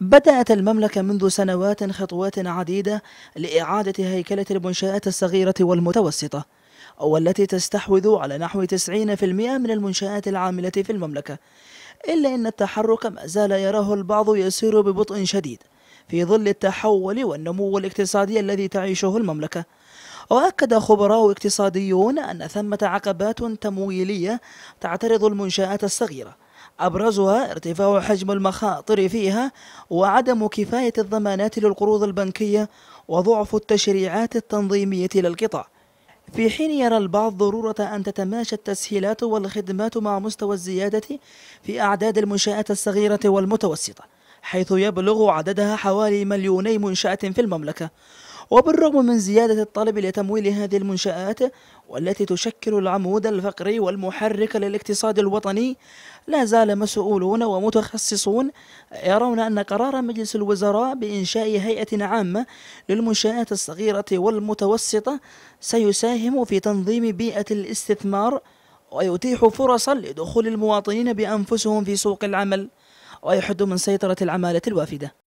بدأت المملكة منذ سنوات خطوات عديدة لإعادة هيكلة المنشآت الصغيرة والمتوسطة والتي تستحوذ على نحو 90% من المنشآت العاملة في المملكة إلا أن التحرك ما زال يراه البعض يسير ببطء شديد في ظل التحول والنمو الاقتصادي الذي تعيشه المملكة وأكد خبراء اقتصاديون أن ثمة عقبات تمويلية تعترض المنشآت الصغيرة أبرزها ارتفاع حجم المخاطر فيها وعدم كفاية الضمانات للقروض البنكية وضعف التشريعات التنظيمية للقطاع في حين يرى البعض ضرورة أن تتماشى التسهيلات والخدمات مع مستوى الزيادة في أعداد المنشآت الصغيرة والمتوسطة حيث يبلغ عددها حوالي مليوني منشأة في المملكة وبالرغم من زيادة الطلب لتمويل هذه المنشآت والتي تشكل العمود الفقري والمحرك للاقتصاد الوطني لا زال مسؤولون ومتخصصون يرون أن قرار مجلس الوزراء بإنشاء هيئة عامة للمنشآت الصغيرة والمتوسطة سيساهم في تنظيم بيئة الاستثمار ويتيح فرصا لدخول المواطنين بأنفسهم في سوق العمل ويحد من سيطرة العمالة الوافدة